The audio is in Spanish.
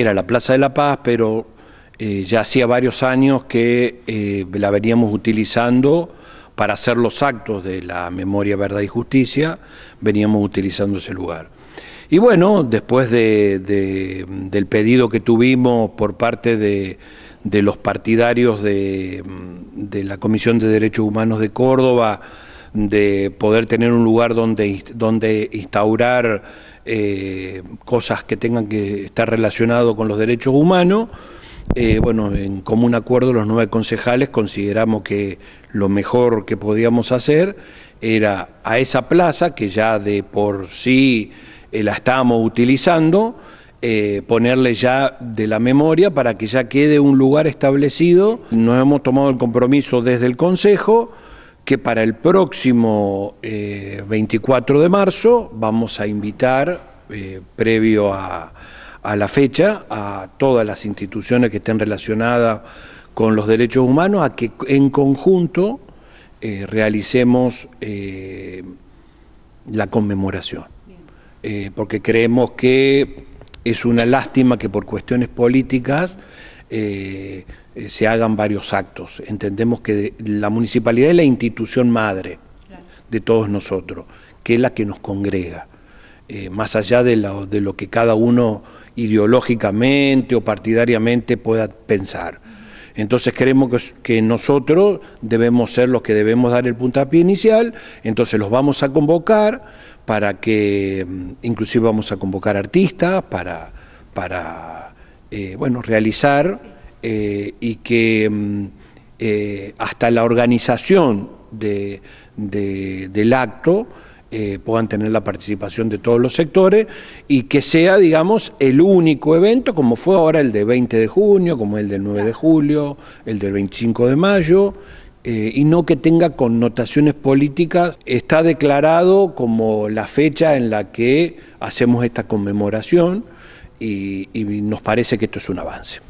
era la Plaza de la Paz, pero eh, ya hacía varios años que eh, la veníamos utilizando para hacer los actos de la memoria, verdad y justicia, veníamos utilizando ese lugar. Y bueno, después del pedido que tuvimos por parte de, los partidarios de, la Comisión de Derechos Humanos de Córdoba, de poder tener un lugar donde, donde instaurar eh, cosas que tengan que estar relacionadas con los derechos humanos. Eh, bueno, en común acuerdo los nueve concejales consideramos que lo mejor que podíamos hacer era a esa plaza, que ya de por sí eh, la estábamos utilizando, ponerle ya de la memoria para que ya quede un lugar establecido. Nos hemos tomado el compromiso desde el Consejo que para el próximo 24 eh, de marzo vamos a invitar, eh, previo a, la fecha, a todas las instituciones que estén relacionadas con los derechos humanos a que en conjunto eh, realicemos la conmemoración. porque creemos que es una lástima que por cuestiones políticas eh, se hagan varios actos. Entendemos que la municipalidad es la institución madre de todos nosotros, que es la que nos congrega, eh, más allá de, de lo que cada uno ideológicamente o partidariamente pueda pensar. Entonces creemos que, nosotros debemos ser los que debemos dar el puntapié inicial, entonces los vamos a convocar para que, mm, inclusive vamos a convocar artistas para, para eh, bueno, realizar eh, y que mm, eh, hasta la organización del acto eh, puedan tener la participación de todos los sectores y que sea, digamos, el único evento, como fue ahora el de 20 de junio, como el del 9 de julio, el del 25 de mayo, y no que tenga connotaciones políticas. Está declarado como la fecha en la que hacemos esta conmemoración y nos parece que esto es un avance.